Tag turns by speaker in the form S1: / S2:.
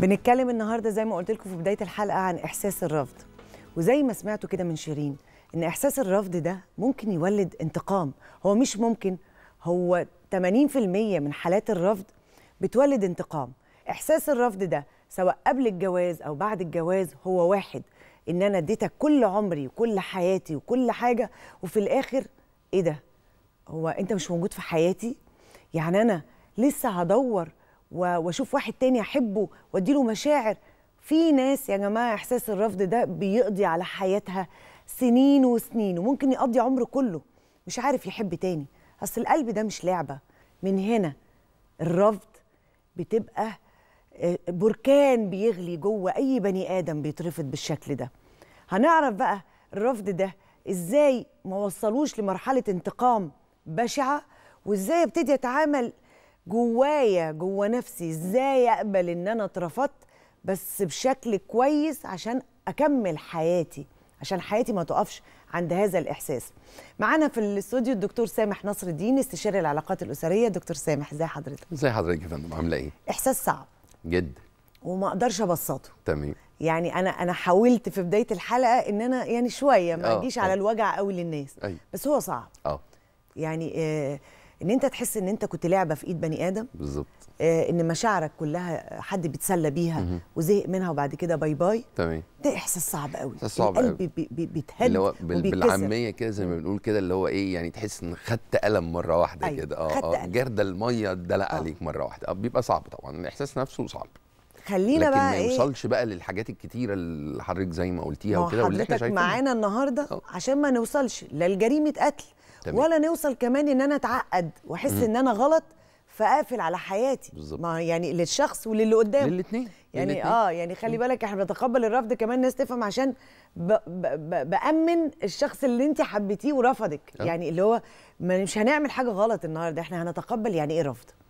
S1: بنتكلم النهارده زي ما قلت لكم في بدايه الحلقه عن احساس الرفض وزي ما سمعتوا كده من شيرين ان احساس الرفض ده ممكن يولد انتقام هو مش ممكن هو 80% من حالات الرفض بتولد انتقام احساس الرفض ده سواء قبل الجواز او بعد الجواز هو واحد ان انا اديتك كل عمري وكل حياتي وكل حاجه وفي الاخر ايه ده هو انت مش موجود في حياتي يعني انا لسه هدور واشوف واحد تاني احبه واديله مشاعر في ناس يا جماعه احساس الرفض ده بيقضي على حياتها سنين وسنين وممكن يقضي عمره كله مش عارف يحب تاني اصل القلب ده مش لعبه من هنا الرفض بتبقى آه، بركان بيغلي جوه اي بني ادم بيترفض بالشكل ده هنعرف بقى الرفض ده ازاي ما وصلوش لمرحله انتقام بشعه وازاي ابتدي اتعامل جوايا جوا نفسي ازاي اقبل ان انا اترفضت بس بشكل كويس عشان اكمل حياتي عشان حياتي ما تقفش عند هذا الاحساس معانا في الاستوديو الدكتور سامح نصر الدين استشاري العلاقات الاسريه دكتور سامح ازي حضرتك
S2: ازي حضرتك يا فندم عامله ايه احساس صعب جدا
S1: وما اقدرش ابسطه تمام يعني انا انا حاولت في بدايه الحلقه ان انا يعني شويه ما آه، اجيش آه. على الوجع قوي للناس أي. أيوه. بس هو صعب اه يعني آه ان انت تحس ان انت كنت لعبه في ايد بني ادم بالظبط آه ان مشاعرك كلها حد بيتسلى بيها وزهق منها وبعد كده باي باي تمام ده احساس صعب قوي احساس صعب قوي القلب
S2: بيتهد اللي هو بالعاميه كده زي ما بنقول كده اللي هو ايه يعني تحس ان خدت قلم مره واحده أيوة. كده اه اه جرد الميه اتدلق آه. عليك مره واحده آه بيبقى صعب طبعا الاحساس نفسه صعب
S1: خلينا لكن بقى ما إيه؟ يوصلش
S2: إيه؟ بقى للحاجات الكتيره اللي حضرتك زي ما قلتيها وكده واللي احنا شايفينها معانا
S1: النهارده أوه. عشان ما نوصلش لا لجريمه قتل تمام. ولا نوصل كمان ان انا اتعقد واحس ان انا غلط فاقفل على حياتي بالظبط ما يعني للشخص وللي قدامه للاثنين يعني اه يعني خلي بالك احنا بنتقبل الرفض كمان الناس تفهم عشان ب ب ب بامن الشخص اللي انت حبيتيه ورفضك أه. يعني اللي هو مش هنعمل حاجه غلط النهارده احنا هنتقبل يعني ايه رفض